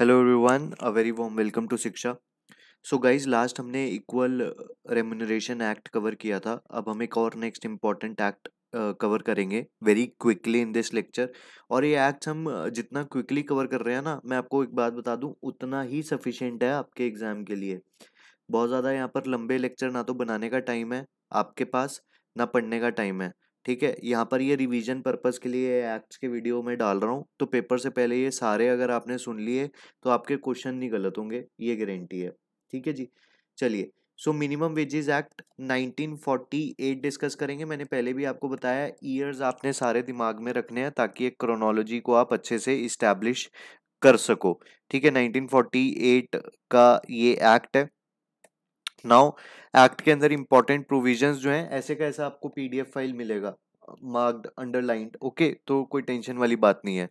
hello everyone a very warm welcome to Shiksha so guys last हमने equal remuneration act cover किया था अब हम एक और नेक्स्ट इम्पॉर्टेंट एक्ट कवर करेंगे very quickly in this lecture और ये एक्ट हम uh, जितना क्विकली कवर कर रहे हैं ना मैं आपको एक बात बता दूं उतना ही सफिशेंट है आपके एग्ज़ाम के लिए बहुत ज़्यादा यहाँ पर लंबे लेक्चर ना तो बनाने का टाइम है आपके पास ना पढ़ने का टाइम है ठीक है यहाँ पर ये रिवीजन पर्पज़ के लिए एक्ट्स के वीडियो में डाल रहा हूँ तो पेपर से पहले ये सारे अगर आपने सुन लिए तो आपके क्वेश्चन नहीं गलत होंगे ये गारंटी है ठीक है जी चलिए so minimum wages act 1948 discuss करेंगे मैंने पहले भी आपको बताया ईयर्स आपने सारे दिमाग में रखने हैं ताकि एक क्रोनोलॉजी को आप अच्छे से इस्टेब्लिश कर सको ठीक है 1948 का ये एक्ट है नाउ एक्ट के अंदर इंपॉर्टेंट प्रोविजंस जो हैं ऐसे का ऐसा आपको पीडीएफ फाइल मिलेगा मार्क्ड अंडरलाइंड ओके तो कोई टेंशन वाली बात नहीं है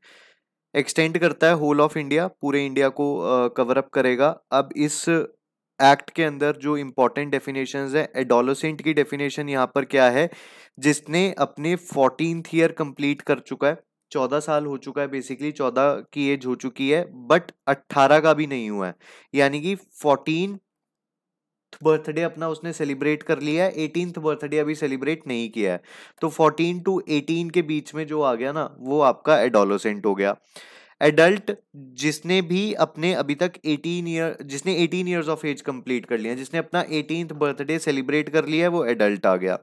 एक्सटेंड करता है होल ऑफ इंडिया पूरे इंडिया को कवर अप करेगा अब इस एक्ट के अंदर जो इम्पोर्टेंट डेफिनेशन है एडोलोसेंट की डेफिनेशन यहाँ पर क्या है जिसने अपने फोर्टीनथ ईयर कंप्लीट कर चुका है चौदह साल हो चुका है बेसिकली चौदह की एज हो चुकी है बट अट्ठारह का भी नहीं हुआ है यानी कि फोर्टीन बर्थडे अपना उसने सेलिब्रेट कर लिया है एटीन बर्थडे अभी सेलिब्रेट नहीं किया है तो फोर्टीन टू एटीन के बीच में जो आ गया ना वो आपका एडोलोसेंट हो गया एडल्ट जिसने भी अपने अभी तक 18 ईयर जिसने 18 ईयर्स ऑफ एज कंप्लीट कर लिया जिसने अपना एटीनथ बर्थडे सेलिब्रेट कर लिया है वो एडल्ट आ गया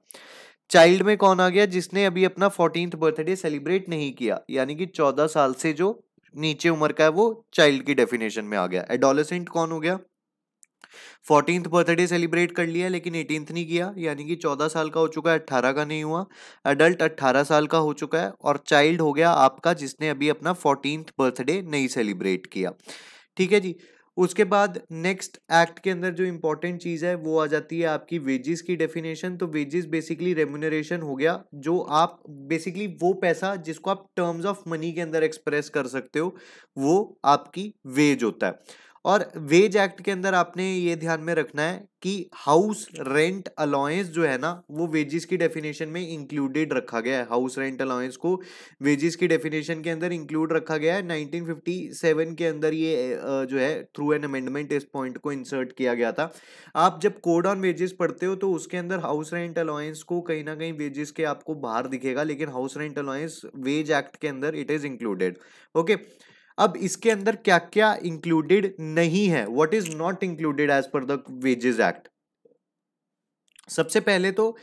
चाइल्ड में कौन आ गया जिसने अभी अपना फोर्टीनथ बर्थडे सेलिब्रेट नहीं किया यानी कि 14 साल से जो नीचे उम्र का है वो चाइल्ड की डेफिनेशन में आ गया एडोलेसेंट कौन हो गया फोर्टीन बर्थडे सेलिब्रेट कर लिया लेकिन एटीनथ नहीं किया यानी कि चौदह साल का हो चुका है अट्ठारह का नहीं हुआ अडल्ट अट्ठारह साल का हो चुका है और चाइल्ड हो गया आपका जिसने अभी अपना फोर्टीन बर्थडे नहीं सेलिब्रेट किया ठीक है जी उसके बाद नेक्स्ट एक्ट के अंदर जो इम्पोर्टेंट चीज़ है वो आ जाती है आपकी वेजेस की डेफिनेशन तो वेजेस बेसिकली रेमुनरेशन हो गया जो आप बेसिकली वो पैसा जिसको आप टर्म्स ऑफ मनी के अंदर एक्सप्रेस कर सकते हो वो आपकी वेज होता है और वेज एक्ट के अंदर आपने ये ध्यान में रखना है कि हाउस रेंट अलाउंस जो है ना वो वेजेस की डेफिनेशन में इंक्लूडेड रखा गया है हाउस रेंट अलाउंस को वेजेस की डेफिनेशन के अंदर इंक्लूड रखा गया है 1957 के अंदर ये जो है थ्रू एन अमेंडमेंट इस पॉइंट को इंसर्ट किया गया था आप जब कोड ऑन वेजेस पढ़ते हो तो उसके अंदर हाउस रेंट अलाउंस को कहीं ना कहीं वेजेस के आपको बाहर दिखेगा लेकिन house rent allowance wage act के अंदर इट इज इंक्लूडेड ओके अब इसके अंदर क्या क्या इंक्लूडेड नहीं है what is not included as per the wages act सबसे पहले तो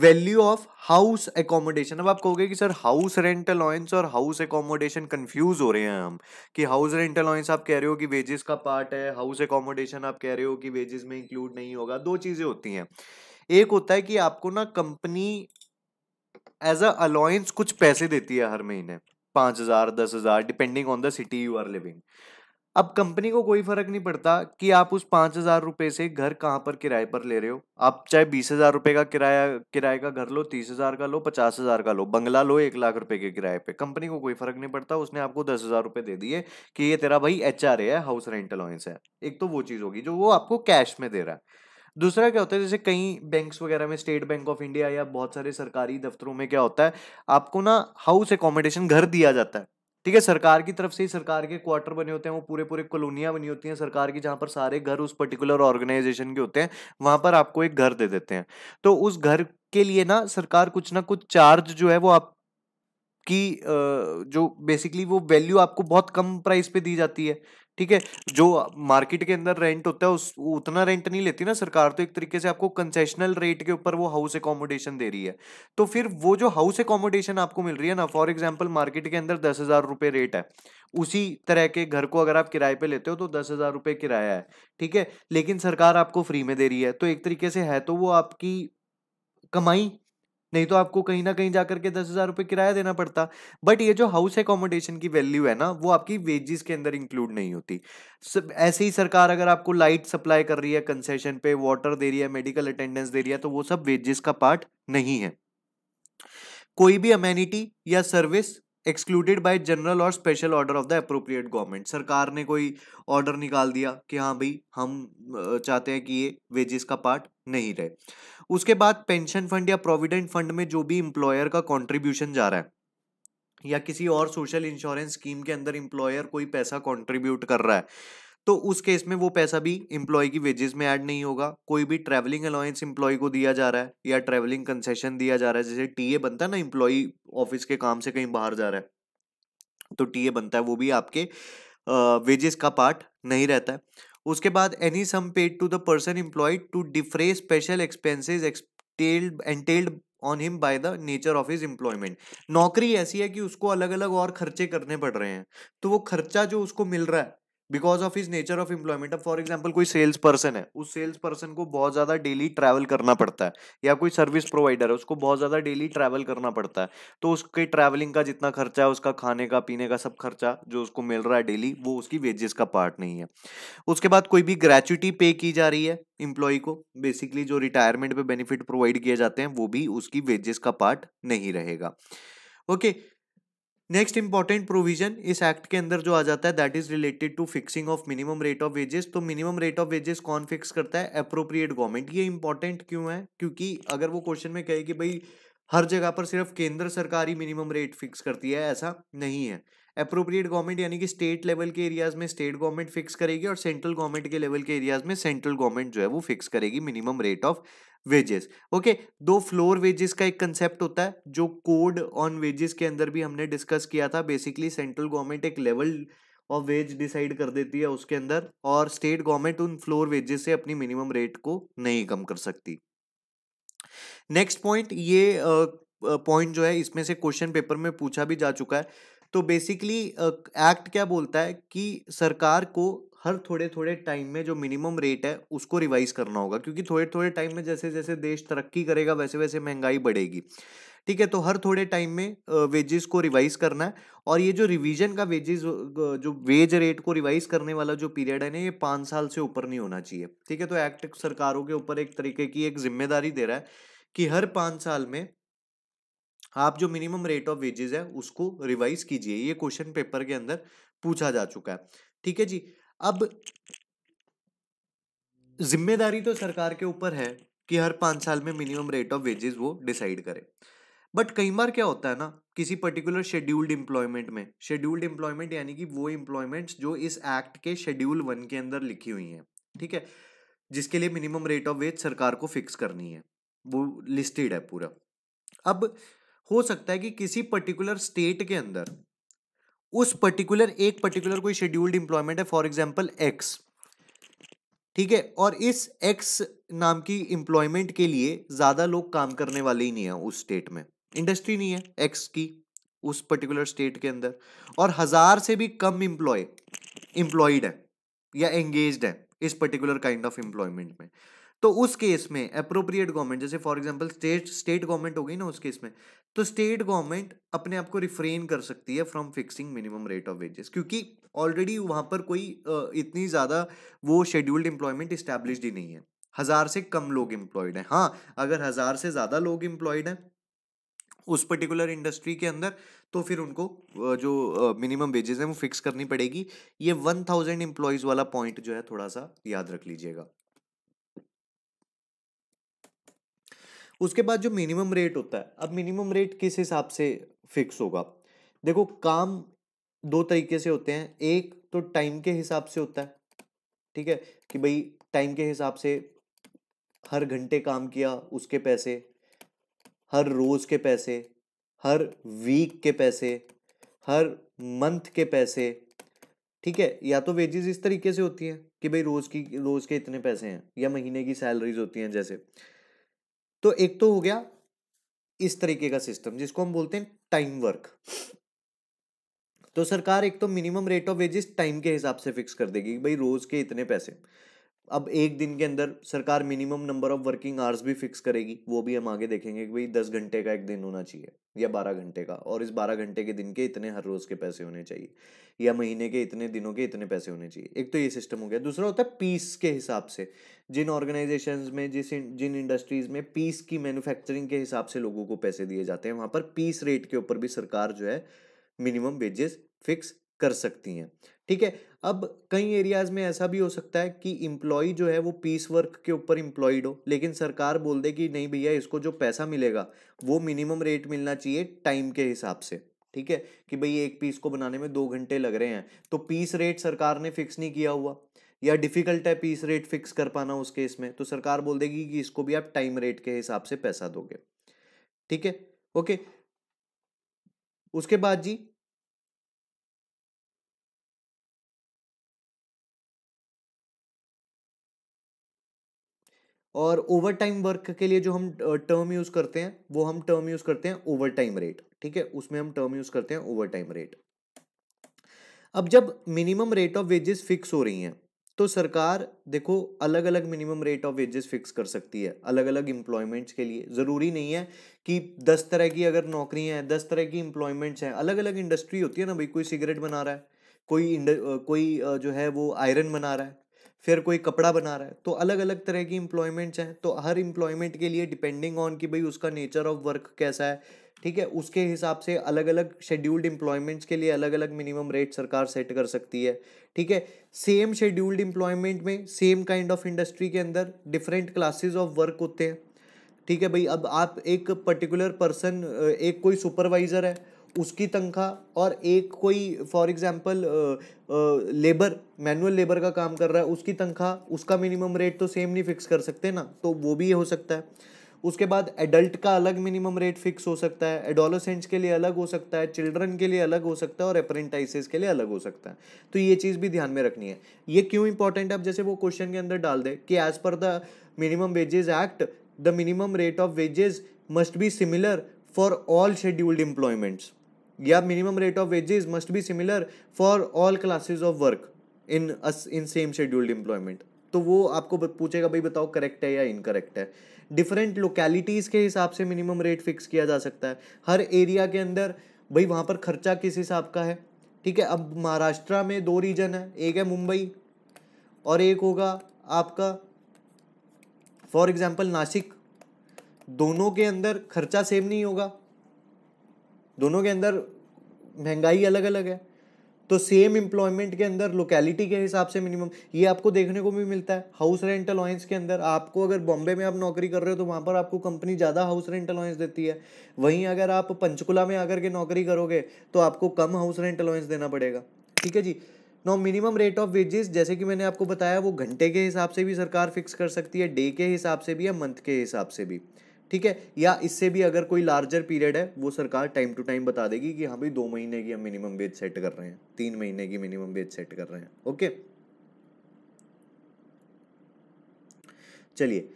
वैल्यू ऑफ हाउस एकोमोडेशन अब आप कहोगे कि सर हाउस रेंट अलाउंस और हाउस एकोमोडेशन कंफ्यूज हो रहे हैं हम कि हाउस रेंट अलाउंस आप कह रहे हो कि वेजेस का पार्ट है हाउस एकोमोडेशन आप कह रहे हो कि वेजेस में इंक्लूड नहीं होगा दो चीजें होती हैं एक होता है कि आपको ना कंपनी एज अ अलाउंस कुछ पैसे देती है हर महीने पाँच हज़ार दस हज़ार depending on the city you are living अब कंपनी को कोई फर्क नहीं पड़ता कि आप उस पाँच हज़ार रुपये से घर कहाँ पर किराए पर ले रहे हो आप चाहे बीस हज़ार रुपये का किराया किराए का घर लो तीस हज़ार का लो पचास हज़ार का लो बंगला लो एक लाख रुपए के किराए पे कंपनी को कोई फर्क नहीं पड़ता उसने आपको दस हज़ार रुपये दे दिए कि ये तेरा भाई एच है हाउस रेंट अलाउंस है एक तो वो चीज़ होगी जो वो आपको कैश में दे रहा है दूसरा क्या होता है जैसे कई बैंक्स वगैरह में स्टेट बैंक ऑफ इंडिया या बहुत सारे सरकारी दफ्तरों में क्या होता है आपको ना हाउस एकोमोडेशन घर दिया जाता है ठीक है सरकार की तरफ से ही सरकार के क्वार्टर बने होते हैं वो पूरे पूरे कॉलोनियां बनी होती हैं सरकार की जहाँ पर सारे घर उस पर्टिकुलर ऑर्गेनाइजेशन के होते हैं वहाँ पर आपको एक घर दे देते हैं तो उस घर के लिए ना सरकार कुछ ना कुछ चार्ज जो है वो आप की जो बेसिकली वो वैल्यू आपको बहुत कम प्राइस पे दी जाती है ठीक है जो मार्केट के अंदर रेंट होता है उस उतना रेंट नहीं लेती ना सरकार तो एक तरीके से आपको कंसेशनल रेट के ऊपर वो हाउस एकोमोडेशन दे रही है तो फिर वो जो हाउस एकोमोडेशन आपको मिल रही है ना फॉर एग्जाम्पल मार्केट के अंदर दस हज़ार रुपये रेट है उसी तरह के घर को अगर आप किराए पे लेते हो तो दस हज़ार रुपये किराया है ठीक है लेकिन सरकार आपको फ्री में दे रही है तो एक तरीके से है तो वो आपकी कमाई नहीं तो आपको कहीं ना कहीं जाकर के दस हज़ार रुपये किराया देना पड़ता बट ये जो हाउस एकोमोडेशन की वैल्यू है ना वो आपकी वेजेस के अंदर इंक्लूड नहीं होती ऐसे ही सरकार अगर आपको लाइट सप्लाई कर रही है कंसेशन पे वाटर दे रही है मेडिकल अटेंडेंस दे रही है तो वो सब वेजेस का पार्ट नहीं है कोई भी अमेनिटी या सर्विस एक्सक्लूडेड बाय जनरल और special order of the appropriate government सरकार ने कोई ऑर्डर निकाल दिया कि हाँ भाई हम चाहते हैं कि ये वेजेस का पार्ट नहीं रहे उसके बाद पेंशन फंड या प्रोविडेंट फंड में जो भी इंप्लॉयर का कॉन्ट्रीब्यूशन जा रहा है या किसी और सोशल इंश्योरेंस स्कीम के अंदर इंप्लॉयर कोई पैसा कॉन्ट्रीब्यूट कर रहा है तो उस केस में वो पैसा भी इंप्लॉय की वेजेस में ऐड नहीं होगा कोई भी ट्रैवलिंग अलाउंस इंप्लॉय को दिया जा रहा है या ट्रैवलिंग कंसेशन दिया जा रहा है जैसे टीए बनता है ना एम्प्लॉय ऑफिस के काम से कहीं बाहर जा रहा है तो टीए बनता है वो भी आपके वेजेस का पार्ट नहीं रहता है उसके बाद any sum paid to the person employed to defray special expenses extailed entailed on him by the nature of his employment नौकरी ऐसी है कि उसको अलग अलग और खर्चे करने पड़ रहे हैं तो वो खर्चा जो उसको मिल रहा है because of is nature of employment अब फॉर एग्जाम्पल कोई सेल्स पर्सन है उस सेल्स पर्सन को बहुत ज़्यादा डेली ट्रैवल करना पड़ता है या कोई सर्विस प्रोवाइडर है उसको बहुत ज़्यादा डेली ट्रैवल करना पड़ता है तो उसके ट्रैवलिंग का जितना खर्चा है उसका खाने का पीने का सब खर्चा जो उसको मिल रहा है डेली वो उसकी वेजेस का पार्ट नहीं है उसके बाद कोई भी ग्रेचुटी पे की जा रही है एम्प्लॉय को बेसिकली जो रिटायरमेंट पे बेनिफिट प्रोवाइड किए जाते हैं वो भी उसकी वेजेस का पार्ट नहीं रहेगा okay okay, next important provision इस एक्ट के अंदर जो आ जाता है that is related to fixing of minimum rate of wages तो मिनिमम रेट ऑफ वेजेस कौन फिक्स करता है अप्रोप्रिएट गवर्नमेंट ये इंपॉर्टेंट क्यों है क्योंकि अगर वो क्वेश्चन में कहे कि भाई हर जगह पर सिर्फ केंद्र सरकार ही मिनिमम रेट फिक्स करती है ऐसा नहीं है अप्रोप्रिएट गवर्नमेंट यानी कि स्टेट लेवल के एरियाज में स्टेट गवर्नमेंट फिक्स करेगी और सेंट्रल गवर्नमेंट के लेवल के एरियाज में सेंट्रल गवर्नमेंट जो है वो फिक्स करेगी minimum rate of wages okay दो फ्लोर वेजेस का एक कंसेप्ट होता है जो कोड ऑन वेजेस के अंदर भी हमने डिस्कस किया था बेसिकली सेंट्रल गवर्नमेंट एक लेवल ऑफ वेज डिसाइड कर देती है उसके अंदर और स्टेट गवर्नमेंट उन फ्लोर वेजेस से अपनी मिनिमम रेट को नहीं कम कर सकती नेक्स्ट पॉइंट ये पॉइंट uh, जो है इसमें से क्वेश्चन पेपर में पूछा भी जा चुका है तो बेसिकली एक्ट क्या बोलता है कि सरकार को हर थोड़े थोड़े टाइम में जो मिनिमम रेट है उसको रिवाइज करना होगा क्योंकि थोड़े थोड़े टाइम में जैसे जैसे देश तरक्की करेगा वैसे वैसे महंगाई बढ़ेगी ठीक है तो हर थोड़े टाइम में वेजेस को रिवाइज करना है और ये जो रिवीजन का वेजेस जो वेज रेट को रिवाइज करने वाला जो पीरियड है ना ये पाँच साल से ऊपर नहीं होना चाहिए ठीक है तो एक्ट सरकारों के ऊपर एक तरीके की एक जिम्मेदारी दे रहा है कि हर पाँच साल में आप जो मिनिमम रेट ऑफ वेजेस है उसको रिवाइज कीजिए ये क्वेश्चन पेपर के अंदर पूछा जा चुका है ठीक है जी अब जिम्मेदारी तो सरकार के ऊपर है कि हर पांच साल में मिनिमम रेट ऑफ वेजेस वो डिसाइड करे बट कई बार क्या होता है ना किसी पर्टिकुलर शेड्यूल्ड एम्प्लॉयमेंट में शेड्यूल्ड एम्प्लॉयमेंट यानी कि वो एम्प्लॉयमेंट्स जो इस एक्ट के शेड्यूल वन के अंदर लिखी हुई है ठीक है जिसके लिए मिनिमम रेट ऑफ वेज सरकार को फिक्स करनी है वो लिस्टेड है पूरा अब हो सकता है कि किसी पर्टिकुलर स्टेट के अंदर उस पर्टिकुलर एक पर्टिकुलर कोई शेड्यूल्ड इंप्लॉयमेंट है फॉर एग्जाम्पल एक्स ठीक है और इस एक्स नाम की इंप्लॉयमेंट के लिए ज़्यादा लोग काम करने वाले ही नहीं है उस स्टेट में इंडस्ट्री नहीं है एक्स की उस पर्टिकुलर स्टेट के अंदर और हज़ार से भी कम इंप्लॉय इंप्लॉयड है या एंगेज है इस पर्टिकुलर काइंड ऑफ एम्प्लॉयमेंट में तो उस केस में अप्रोप्रिएट गवर्नमेंट जैसे for example state state government हो गई ना उस केस में तो स्टेट गवर्नमेंट अपने आप को रिफ्रेन कर सकती है from fixing minimum rate of wages क्योंकि ऑलरेडी वहाँ पर कोई इतनी ज़्यादा वो शेड्यूल्ड एम्प्लॉयमेंट इस्टेब्लिश ही नहीं है हज़ार से कम लोग एम्प्लॉयड हैं हाँ अगर हज़ार से ज़्यादा लोग एम्प्लॉयड हैं उस पर्टिकुलर इंडस्ट्री के अंदर तो फिर उनको जो मिनिमम वेजेस हैं वो फिक्स करनी पड़ेगी ये वन थाउजेंड एम्प्लॉयज़ वाला पॉइंट जो है थोड़ा सा याद रख लीजिएगा उसके बाद जो मिनिमम रेट होता है अब मिनिमम रेट किस हिसाब से फिक्स होगा देखो काम दो तरीके से होते हैं एक तो टाइम के हिसाब से होता है ठीक है कि भाई टाइम के हिसाब से हर घंटे काम किया उसके पैसे हर रोज के पैसे हर वीक के पैसे हर मंथ के पैसे ठीक है या तो वेजेस इस तरीके से होती हैं कि भाई रोज की रोज के इतने पैसे हैं या महीने की सैलरीज होती हैं जैसे तो एक तो हो गया इस तरीके का सिस्टम जिसको हम बोलते हैं टाइम वर्क तो सरकार एक तो minimum rate of wages time के हिसाब से फिक्स कर देगी भाई रोज के इतने पैसे अब एक दिन के अंदर सरकार minimum number of working hours भी फिक्स करेगी वो भी हम आगे देखेंगे कि भाई दस घंटे का एक दिन होना चाहिए या बारह घंटे का और इस बारह घंटे के दिन के इतने हर रोज़ के पैसे होने चाहिए या महीने के इतने दिनों के इतने पैसे होने चाहिए एक तो ये सिस्टम हो गया दूसरा होता है पीस के हिसाब से जिन ऑर्गेनाइजेशन में जिस जिन इंडस्ट्रीज़ में पीस की मैन्युफैक्चरिंग के हिसाब से लोगों को पैसे दिए जाते हैं वहाँ पर पीस रेट के ऊपर भी सरकार जो है मिनिमम वेजेस फिक्स कर सकती हैं ठीक है अब कई एरियाज में ऐसा भी हो सकता है कि इम्प्लॉय जो है वो पीस वर्क के ऊपर इम्प्लॉयड हो लेकिन सरकार बोल दे कि नहीं भैया इसको जो पैसा मिलेगा वो मिनिमम रेट मिलना चाहिए टाइम के हिसाब से ठीक है कि भाई एक पीस को बनाने में दो घंटे लग रहे हैं तो पीस रेट सरकार ने फिक्स नहीं किया हुआ या डिफिकल्ट है पीस रेट फिक्स कर पाना उस केस में तो सरकार बोल देगी कि इसको भी आप टाइम रेट के हिसाब से पैसा दोगे ठीक है ओके उसके बाद जी और ओवर टाइम वर्क के लिए जो हम टर्म यूज़ करते हैं वो हम टर्म यूज़ करते हैं ओवर टाइम रेट ठीक है उसमें हम टर्म यूज़ करते हैं ओवर टाइम रेट अब जब minimum rate of wages fix हो रही हैं तो सरकार देखो अलग अलग minimum rate of wages fix कर सकती है अलग अलग इंप्लॉयमेंट्स के लिए ज़रूरी नहीं है कि दस तरह की अगर नौकरियां हैं दस तरह की इंप्लॉयमेंट्स हैं अलग अलग इंडस्ट्री होती है ना भाई कोई सिगरेट बना रहा है कोई कोई जो है वो आयरन बना रहा है फिर कोई कपड़ा बना रहा है तो अलग अलग तरह की इम्प्लॉयमेंट्स हैं तो हर इम्प्लॉयमेंट के लिए डिपेंडिंग ऑन कि भाई उसका नेचर ऑफ वर्क कैसा है ठीक है उसके हिसाब से अलग अलग शेड्यूल्ड एम्प्लॉयमेंट्स के लिए अलग अलग मिनिमम रेट सरकार सेट कर सकती है ठीक है सेम शेड्यूल्ड एम्प्लॉयमेंट में सेम काइंड ऑफ इंडस्ट्री के अंदर डिफरेंट क्लासेज ऑफ वर्क होते हैं ठीक है भाई अब आप एक पर्टिकुलर पर्सन एक कोई सुपरवाइज़र है उसकी तनख्वाह और एक कोई for example labour manual labour का काम कर रहा है उसकी तनख्वाह उसका मिनिमम रेट तो सेम नहीं फिक्स कर सकते ना तो वो भी हो सकता है उसके बाद एडल्ट का अलग मिनिमम रेट फिक्स हो सकता है एडोलोसेंट्स के लिए अलग हो सकता है चिल्ड्रन के लिए अलग हो सकता है और अप्रेंटाइसिस के लिए अलग हो सकता है तो ये चीज़ भी ध्यान में रखनी है ये क्यों इंपॉर्टेंट है अब जैसे वो क्वेश्चन के अंदर डाल दे कि as per the minimum wages act the minimum rate of wages must be similar for all scheduled employments या minimum rate of wages must be similar for all classes of work in in same scheduled employment तो वो आपको पूछेगा भाई बताओ correct है या incorrect है डिफरेंट लोकेलिटीज़ के हिसाब से मिनिमम रेट फिक्स किया जा सकता है हर एरिया के अंदर भाई वहाँ पर खर्चा किस हिसाब का है ठीक है अब महाराष्ट्र में दो रीजन है एक है मुंबई और एक होगा आपका फॉर एग्जाम्पल नासिक दोनों के अंदर खर्चा सेम नहीं होगा दोनों के अंदर महंगाई अलग अलग है तो सेम एम्प्लॉयमेंट के अंदर लोकेलिटी के हिसाब से मिनिमम ये आपको देखने को भी मिलता है हाउस रेंट अलाउंस के अंदर आपको अगर बॉम्बे में आप नौकरी कर रहे हो तो वहाँ पर आपको कंपनी ज़्यादा हाउस रेंट अलाउंस देती है वहीं अगर आप पंचकुला में आकर के नौकरी करोगे तो आपको कम हाउस रेंट अलाउंस देना पड़ेगा ठीक है जी no minimum rate of wages जैसे कि मैंने आपको बताया वो घंटे के हिसाब से भी सरकार फिक्स कर सकती है डे के हिसाब से भी या मंथ के हिसाब से भी ठीक है या इससे भी अगर कोई लार्जर पीरियड है वो सरकार टाइम टू टाइम बता देगी कि हाँ भाई दो महीने की हम मिनिमम वेज सेट कर रहे हैं तीन महीने की मिनिमम वेज सेट कर रहे हैं ओके चलिए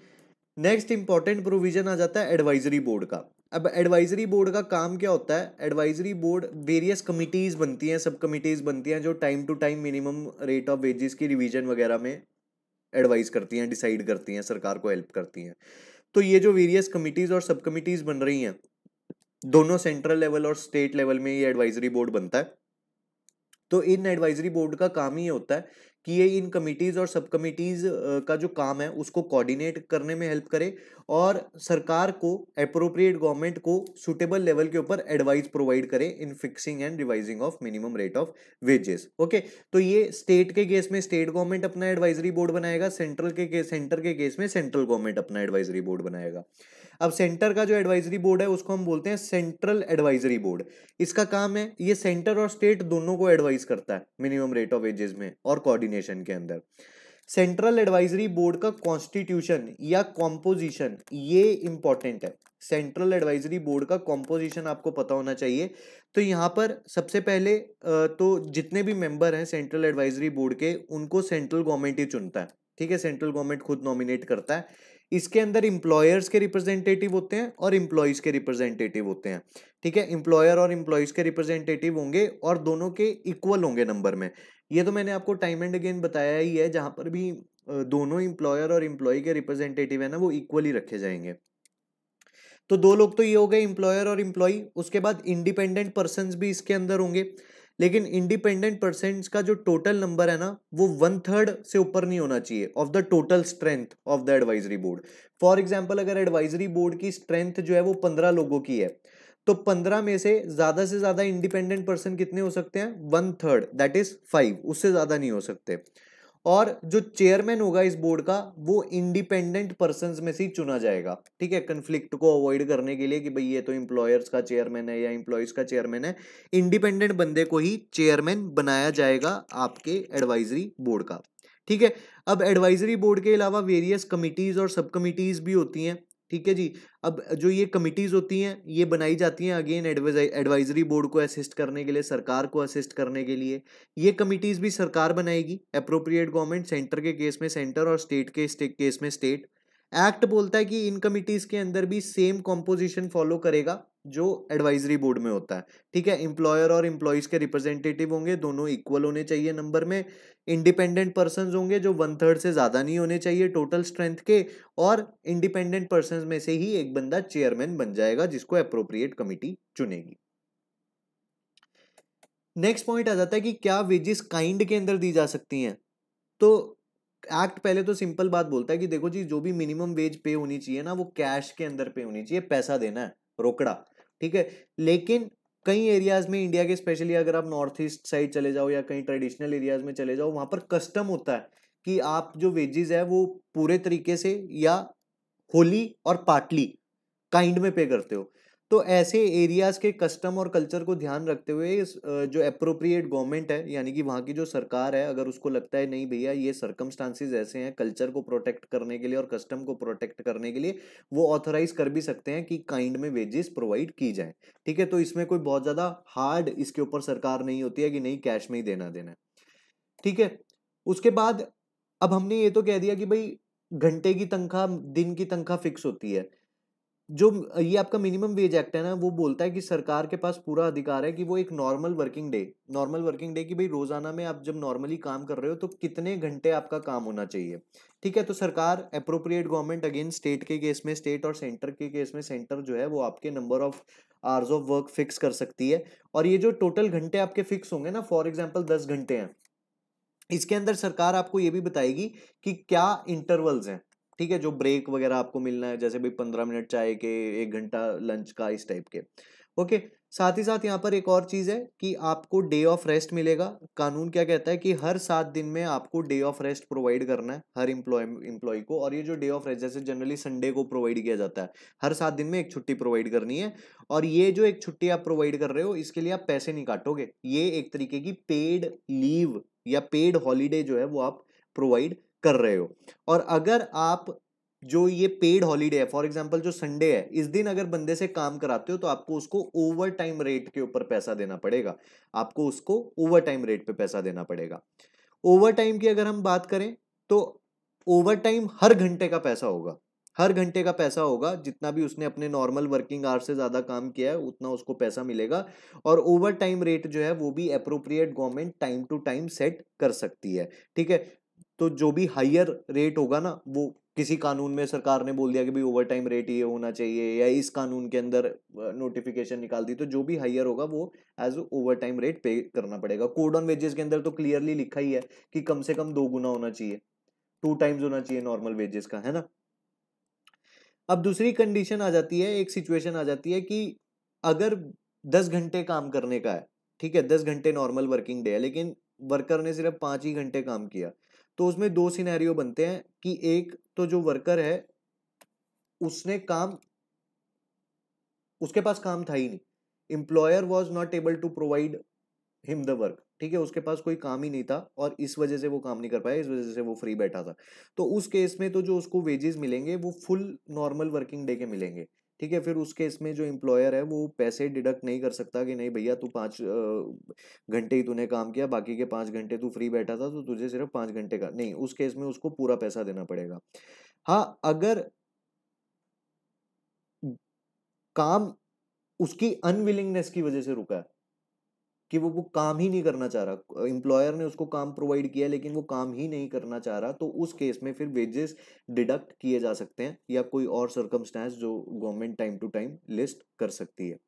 नेक्स्ट इंपॉर्टेंट प्रोविजन आ जाता है एडवाइजरी बोर्ड का अब एडवाइजरी बोर्ड का काम क्या होता है एडवाइजरी बोर्ड वेरियस कमिटीज़ बनती हैं सब कमिटीज़ बनती हैं जो time to time minimum rate of wages की रिवीजन वगैरह में एडवाइज करती हैं डिसाइड करती हैं सरकार को हेल्प करती हैं तो ये जो वेरियस कमिटीज और सब कमिटीज बन रही हैं दोनों सेंट्रल लेवल और स्टेट लेवल में ये एडवाइजरी बोर्ड बनता है तो इन एडवाइजरी बोर्ड का काम ही होता है कि ये इन कमिटीज़ और सब कमिटीज़ का जो काम है उसको कोऑर्डिनेट करने में हेल्प करे और सरकार को अप्रोप्रिएट गवर्नमेंट को सुटेबल लेवल के ऊपर एडवाइस प्रोवाइड करे in fixing and revising of minimum rate of wages okay तो ये स्टेट के केस में स्टेट गवर्नमेंट अपना एडवाइजरी बोर्ड बनाएगा सेंट्रल के सेंटर के केस में सेंट्रल गवर्नमेंट अपना एडवाइजरी बोर्ड बनाएगा अब सेंटर का जो एडवाइजरी बोर्ड है उसको हम बोलते हैं सेंट्रल एडवाइजरी बोर्ड इसका काम है ये सेंटर और स्टेट दोनों को एडवाइज करता है मिनिमम रेट ऑफ वेजेस में और कोऑर्डिनेशन के अंदर सेंट्रल एडवाइजरी बोर्ड का कॉन्स्टिट्यूशन या कॉम्पोजिशन ये इंपॉर्टेंट है सेंट्रल एडवाइजरी बोर्ड का कॉम्पोजिशन आपको पता होना चाहिए तो यहाँ पर सबसे पहले तो जितने भी मेंबर हैं सेंट्रल एडवाइजरी बोर्ड के उनको सेंट्रल गवर्नमेंट ही चुनता है ठीक है सेंट्रल गवर्नमेंट खुद नॉमिनेट करता है इसके अंदर इंप्लॉयर्स के रिप्रेजेंटेटिव होते हैं और इंप्लॉयज के रिप्रेजेंटेटिव होते हैं ठीक है इम्प्लॉयर और इंप्लॉयज के रिप्रेजेंटेटिव होंगे और दोनों के इक्वल होंगे नंबर में ये तो मैंने आपको टाइम एंड अगेन बताया ही है जहाँ पर भी दोनों इम्प्लॉयर और इम्प्लॉय के रिप्रेजेंटेटिव है ना वो इक्वली रखे जाएंगे तो दो लोग तो ये हो गए इम्प्लॉयर और इंप्लॉय उसके बाद इंडिपेंडेंट पर्सन भी इसके अंदर होंगे लेकिन इंडिपेंडेंट पर्सन का जो टोटल नंबर है ना वो वन थर्ड से ऊपर नहीं होना चाहिए of the total strength of the advisory board for example अगर एडवाइजरी बोर्ड की स्ट्रेंथ जो है वो पंद्रह लोगों की है तो पंद्रह में से ज्यादा से ज्यादा इंडिपेंडेंट पर्सन कितने हो सकते हैं one third that is five उससे ज्यादा नहीं हो सकते और जो चेयरमैन होगा इस बोर्ड का वो इंडिपेंडेंट पर्सन में से ही चुना जाएगा ठीक है कन्फ्लिक्ट को अवॉइड करने के लिए कि भाई ये तो इम्प्लॉयर्स का चेयरमैन है या इम्प्लॉयज का चेयरमैन है इंडिपेंडेंट बंदे को ही चेयरमैन बनाया जाएगा आपके एडवाइजरी बोर्ड का ठीक है अब एडवाइजरी बोर्ड के अलावा वेरियस कमिटीज और सब कमिटीज भी होती हैं ठीक है जी अब जो ये कमिटीज़ होती हैं ये बनाई जाती हैं अगेन एडवाइजरी बोर्ड को असिस्ट करने के लिए सरकार को असिस्ट करने के लिए ये कमिटीज़ भी सरकार बनाएगी अप्रोप्रिएट गवर्नमेंट सेंटर के केस में सेंटर और स्टेट के स्टेट केस में स्टेट एक्ट बोलता है कि इन कमिटीज़ के अंदर भी सेम कॉम्पोजिशन फॉलो करेगा जो एडवाइजरी बोर्ड में होता है ठीक है एम्प्लॉयर और एम्प्लॉयज़ के रिप्रेजेंटेटिव होंगे दोनों इक्वल होने चाहिए नंबर में इंडिपेंडेंट पर्सन होंगे जो वन थर्ड से ज़्यादा नहीं होने चाहिए टोटल स्ट्रेंथ के और इंडिपेंडेंट पर्सन में से ही एक बंदा चेयरमैन बन जाएगा जिसको अप्रोप्रिएट कमिटी चुनेगी नेक्स्ट पॉइंट आ जाता है कि क्या वेजिस काइंड के अंदर दी जा सकती हैं तो एक्ट पहले तो सिंपल बात बोलता है कि देखो जी जो भी मिनिमम वेज पे होनी चाहिए ना वो कैश के अंदर पे होनी चाहिए पैसा देना है रोकड़ा ठीक है लेकिन कई एरियाज में इंडिया के स्पेशली अगर आप नॉर्थ ईस्ट साइड चले जाओ या कहीं ट्रेडिशनल एरियाज में चले जाओ वहाँ पर कस्टम होता है कि आप जो वेजेस है वो पूरे तरीके से या होली और पाटली काइंड में पे करते हो तो ऐसे एरियाज़ के कस्टम और कल्चर को ध्यान रखते हुए जो अप्रोप्रिएट गवर्नमेंट है यानी कि वहाँ की जो सरकार है अगर उसको लगता है नहीं भैया ये सर्कमस्टांसिस ऐसे हैं कल्चर को प्रोटेक्ट करने के लिए और कस्टम को प्रोटेक्ट करने के लिए वो ऑथोराइज कर भी सकते हैं कि काइंड में वेजेस प्रोवाइड की जाए ठीक है तो इसमें कोई बहुत ज़्यादा हार्ड इसके ऊपर सरकार नहीं होती है कि नहीं कैश में ही देना देना ठीक है उसके बाद अब हमने ये तो कह दिया कि भाई घंटे की तनख्वाह दिन की तनख्वाह फिक्स होती है जो ये आपका मिनिमम वेज एक्ट है ना वो बोलता है कि सरकार के पास पूरा अधिकार है कि वो एक normal working day normal working day की भाई रोजाना में आप जब नॉर्मली काम कर रहे हो तो कितने घंटे आपका काम होना चाहिए ठीक है तो सरकार अप्रोप्रिएट गवर्नमेंट अगेन स्टेट के केस में स्टेट और सेंटर के केस में सेंटर जो है वो आपके number of hours of work fix कर सकती है और ये जो टोटल घंटे आपके फिक्स होंगे ना फॉर एग्जाम्पल दस घंटे हैं इसके अंदर सरकार आपको ये भी बताएगी कि क्या इंटरवल्स हैं ठीक है जो ब्रेक वगैरह आपको मिलना है जैसे भाई पंद्रह मिनट चाय के एक घंटा लंच का इस टाइप के ओके साथ ही साथ यहाँ पर एक और चीज़ है कि आपको डे ऑफ रेस्ट मिलेगा कानून क्या कहता है कि हर सात दिन में आपको डे ऑफ रेस्ट प्रोवाइड करना है हर इम्प्लॉय इम्प्लॉय को और ये जो डे ऑफ रेस्ट जैसे जनरली संडे को प्रोवाइड किया जाता है हर सात दिन में एक छुट्टी प्रोवाइड करनी है और ये जो एक छुट्टी आप प्रोवाइड कर रहे हो इसके लिए आप पैसे नहीं काटोगे ये एक तरीके की पेड लीव या पेड हॉलीडे जो है वो आप प्रोवाइड कर रहे हो और अगर आप जो ये पेड हॉलीडे है फॉर एग्जाम्पल जो संडे है इस दिन अगर बंदे से काम कराते हो तो आपको उसको ओवर टाइम रेट के ऊपर पैसा देना पड़ेगा आपको उसको ओवर टाइम रेट पे पैसा देना पड़ेगा ओवर टाइम की अगर हम बात करें तो ओवर टाइम हर घंटे का पैसा होगा हर घंटे का पैसा होगा जितना भी उसने अपने नॉर्मल वर्किंग आवर से ज़्यादा काम किया है उतना उसको पैसा मिलेगा और ओवर टाइम रेट जो है वो भी appropriate government time to time set कर सकती है ठीक है तो जो भी हाइयर रेट होगा ना वो किसी कानून में सरकार ने बोल दिया कि भाई ओवर टाइम रेट ये होना चाहिए या इस कानून के अंदर नोटिफिकेशन निकाल दी तो जो भी हाइयर होगा वो एज ओवर टाइम रेट पे करना पड़ेगा कोड ऑन वेजेस के अंदर तो क्लियरली लिखा ही है कि कम से कम दो गुना होना चाहिए टू टाइम्स होना चाहिए नॉर्मल वेजेस का है ना अब दूसरी कंडीशन आ जाती है एक सिचुएशन आ जाती है कि अगर दस घंटे काम करने का है ठीक है दस घंटे नॉर्मल वर्किंग डे है लेकिन वर्कर ने सिर्फ पाँच ही घंटे काम किया तो उसमें दो सिनेरियो बनते हैं कि एक तो जो वर्कर है उसने काम उसके पास काम था ही नहीं employer was not able to provide him the work ठीक है उसके पास कोई काम ही नहीं था और इस वजह से वो काम नहीं कर पाया इस वजह से वो फ्री बैठा था तो उस केस में तो जो उसको वेजेस मिलेंगे वो फुल नॉर्मल वर्किंग डे के मिलेंगे ठीक है फिर उसके इसमें जो इम्प्लॉयर है वो पैसे डिडक्ट नहीं कर सकता कि नहीं भैया तू पाँच घंटे ही तूने काम किया बाकी के पाँच घंटे तू फ्री बैठा था तो तुझे सिर्फ पाँच घंटे का नहीं उस केस में उसको पूरा पैसा देना पड़ेगा हाँ अगर काम उसकी अनविलिंगनेस की वजह से रुका है कि वो वो काम ही नहीं करना चाह रहा एम्प्लॉयर ने उसको काम प्रोवाइड किया लेकिन वो काम ही नहीं करना चाह रहा तो उस केस में फिर वेजेस डिडक्ट किए जा सकते हैं या कोई और सर्कमस्टेंस जो government time to time list कर सकती है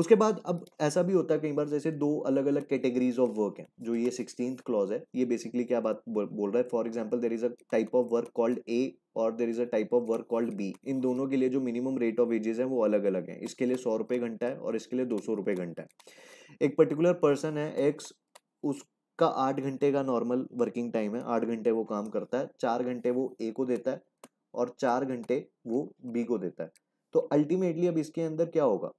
उसके बाद अब ऐसा भी होता है कई बार जैसे दो अलग अलग कैटेगरीज ऑफ वर्क हैं जो ये सिक्सटीन क्लॉज है ये बेसिकली क्या बात बोल रहा है for example there is a type of work called A और there is a type of work called B इन दोनों के लिए जो मिनिमम रेट ऑफ वेजेस है वो अलग अलग है इसके लिए सौ रुपये घंटा है और इसके लिए दो सौ रुपये घंटा है एक पर्टिकुलर पर्सन है एक्स उस का आठ घंटे का नॉर्मल वर्किंग टाइम है आठ घंटे वो काम करता है चार घंटे वो ए को देता है और चार घंटे वो बी को देता है तो अल्टीमेटली अब इसके अंदर क्या होगा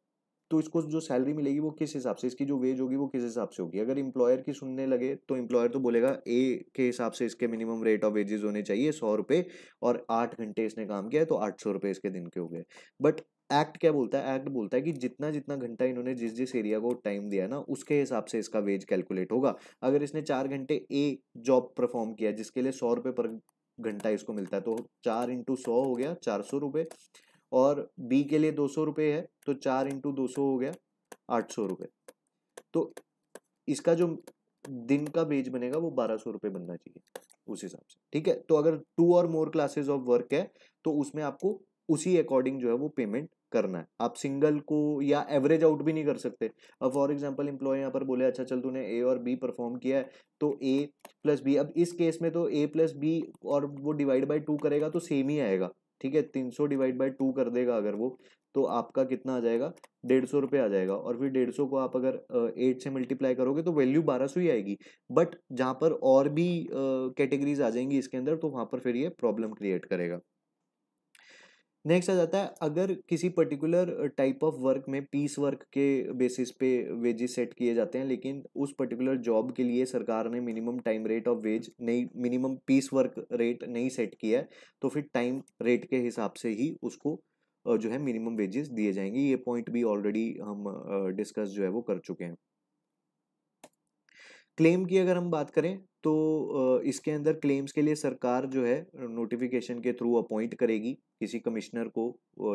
तो इसको जो सैलरी मिलेगी वो किस हिसाब से इसकी जो वेज होगी वो किस हिसाब से होगी अगर एम्प्लॉयर की सुनने लगे तो एम्प्लॉयर तो बोलेगा ए के हिसाब से इसके मिनिमम रेट ऑफ वेजेस होने चाहिए सौ रुपये और आठ घंटे इसने काम किया है तो आठ सौ रुपये इसके दिन के हो गए बट एक्ट क्या बोलता है एक्ट बोलता है कि जितना जितना घंटा इन्होंने जिस जिस एरिया को टाइम दिया ना उसके हिसाब से इसका वेज कैलकुलेट होगा अगर इसने चार घंटे ए जॉब परफॉर्म किया जिसके लिए सौ रुपये पर घंटा इसको मिलता है तो चार इंटू सौ हो गया चार सौ रुपये और बी के लिए दो सौ रुपये है तो चार इंटू दो सौ हो गया आठ सौ रुपये तो इसका जो दिन का वेज बनेगा वो बारह सौ रुपये बनना चाहिए उस हिसाब से ठीक है तो अगर टू और मोर क्लासेस ऑफ वर्क है तो उसमें आपको उसी अकॉर्डिंग जो है वो पेमेंट करना है आप सिंगल को या एवरेज आउट भी नहीं कर सकते अब फॉर एग्जांपल एम्प्लॉय यहाँ पर बोले अच्छा चल तूने ए और बी परफॉर्म किया है तो ए प्लस बी अब इस केस में तो ए प्लस बी और वो डिवाइड बाय टू करेगा तो सेम ही आएगा ठीक है तीन सौ डिवाइड बाई टू कर देगा अगर वो तो आपका कितना आ जाएगा डेढ़ सौ रुपये आ जाएगा और फिर डेढ़ सौ को आप अगर एट से मल्टीप्लाई करोगे तो वैल्यू बारह सौ ही आएगी बट जहाँ पर और भी कैटेगरीज आ जाएंगी इसके अंदर तो वहाँ पर फिर ये प्रॉब्लम क्रिएट करेगा नेक्स्ट आ जाता है अगर किसी पर्टिकुलर टाइप ऑफ वर्क में पीस वर्क के बेसिस पे वेजेस सेट किए जाते हैं लेकिन उस पर्टिकुलर जॉब के लिए सरकार ने minimum time rate of wage नहीं मिनिमम पीस वर्क रेट नहीं सेट किया है तो फिर टाइम रेट के हिसाब से ही उसको जो है मिनिमम वेजेस दिए जाएंगे ये पॉइंट भी ऑलरेडी हम डिस्कस जो है वो कर चुके हैं क्लेम की अगर हम बात करें तो इसके अंदर क्लेम्स के लिए सरकार जो है नोटिफिकेशन के थ्रू अपॉइंट करेगी किसी कमिश्नर को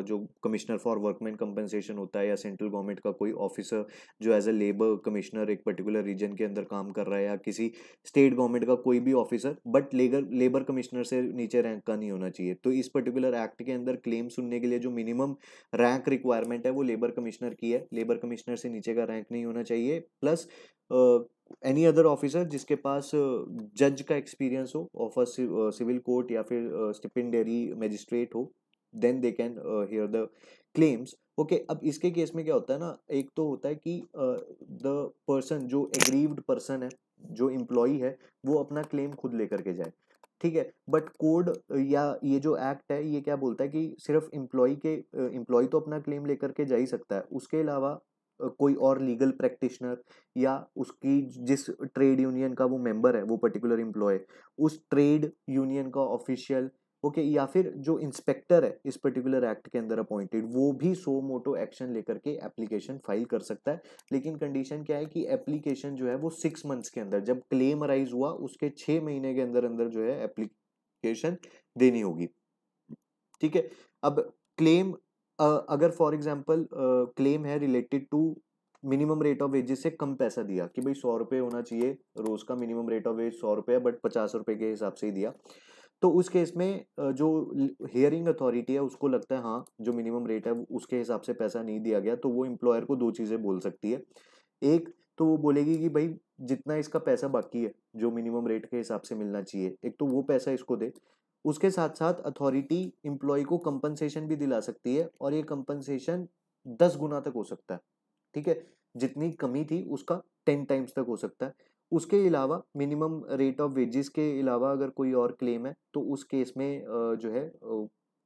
जो कमिश्नर फॉर वर्कमैन कंपनसेशन होता है या सेंट्रल गवर्नमेंट का कोई ऑफिसर जो एज ए लेबर कमिश्नर एक पर्टिकुलर रीजन के अंदर काम कर रहा है या किसी स्टेट गवर्नमेंट का कोई भी officer but labour labour commissioner से नीचे रैंक का नहीं होना चाहिए तो इस पर्टिकुलर एक्ट के अंदर क्लेम सुनने के लिए जो मिनिमम रैंक रिक्वायरमेंट है वो लेबर कमिश्नर की है लेबर कमिश्नर से नीचे का रैंक नहीं होना चाहिए प्लस एनी अदर ऑफिसर जिसके पास uh, जज का एक्सपीरियंस हो ऑफ अ सिविल कोर्ट या फिर स्टिपेंडरी मजिस्ट्रेट हो then they can hear the claims okay अब इसके केस में क्या होता है ना एक तो होता है कि द पर्सन जो एग्रीव्ड पर्सन है जो एम्प्लॉई है वो अपना क्लेम खुद लेकर के जाए ठीक है बट कोड या ये जो एक्ट है ये क्या बोलता है कि सिर्फ एम्प्लॉय के एम्प्लॉय तो अपना क्लेम लेकर के जा ही सकता है उसके अलावा कोई और लीगल प्रैक्टिशनर या उसकी जिस ट्रेड यूनियन का वो मेंबर है वो पर्टिकुलर एम्प्लॉय उस ट्रेड यूनियन का ऑफिशियल ओके okay, या फिर जो इंस्पेक्टर है इस पर्टिकुलर एक्ट के अंदर अपॉइंटेड वो भी सो मोटो एक्शन लेकर के एप्लीकेशन फाइल कर सकता है लेकिन कंडीशन क्या है कि एप्लीकेशन जो है वो सिक्स मंथ्स के अंदर जब क्लेम अराइज हुआ उसके छः महीने के अंदर अंदर जो है एप्लीकेशन देनी होगी ठीक है अब क्लेम अगर फॉर एग्जाम्पल क्लेम है related to minimum rate of wages से कम पैसा दिया कि भाई सौ रुपये होना चाहिए रोज़ का मिनिमम रेट ऑफ वेज सौ रुपये बट पचास रुपये के हिसाब से ही दिया तो उस केस में जो हियरिंग अथॉरिटी है उसको लगता है हाँ जो मिनिमम रेट है उसके हिसाब से पैसा नहीं दिया गया तो वो एम्प्लॉयर को दो चीज़ें बोल सकती है एक तो वो बोलेगी कि भाई जितना इसका पैसा बाकी है जो मिनिमम रेट के हिसाब से मिलना चाहिए एक तो वो पैसा इसको दे उसके साथ साथ अथॉरिटी इम्प्लॉय को कंपनसेशन भी दिला सकती है और ये कंपनसेशन दस गुना तक हो सकता है ठीक है जितनी कमी थी उसका टेन टाइम्स तक हो सकता है उसके अलावा मिनिमम रेट ऑफ वेजेस के अलावा अगर कोई और क्लेम है तो उस केस में जो है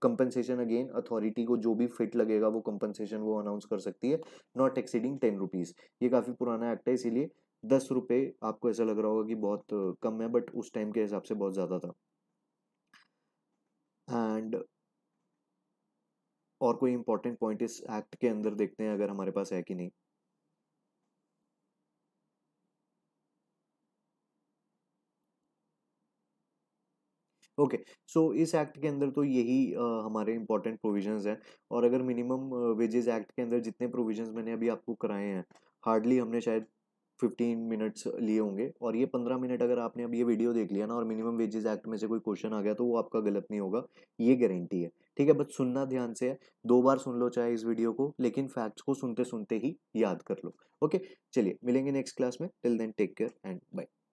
कंपनसेशन अगेन अथॉरिटी को जो भी फिट लगेगा वो कंपनसेशन वो अनाउंस कर सकती है नॉट एक्सीडिंग टेन रुपीज़ ये काफ़ी पुराना एक्ट है इसीलिए दस रुपये आपको ऐसा लग रहा होगा कि बहुत कम है बट उस टाइम के हिसाब से बहुत ज़्यादा था एंड और कोई इंपॉर्टेंट पॉइंट इस एक्ट के अंदर देखते हैं अगर हमारे पास है कि नहीं ओके okay, सो so इस एक्ट के अंदर तो यही आ, हमारे इंपॉर्टेंट प्रोविजंस हैं और अगर मिनिमम वेजेस एक्ट के अंदर जितने प्रोविजंस मैंने अभी आपको कराए हैं हार्डली हमने शायद फिफ्टीन मिनट्स लिए होंगे और ये पंद्रह मिनट अगर आपने अब ये वीडियो देख लिया ना और मिनिमम वेजेस एक्ट में से कोई क्वेश्चन आ गया तो वो आपका गलत नहीं होगा ये गारंटी है ठीक है बस सुनना ध्यान से है दो बार सुन लो चाहे इस वीडियो को लेकिन फैक्ट्स को सुनते सुनते ही याद कर लो ओके चलिए मिलेंगे नेक्स्ट क्लास में till then take care and bye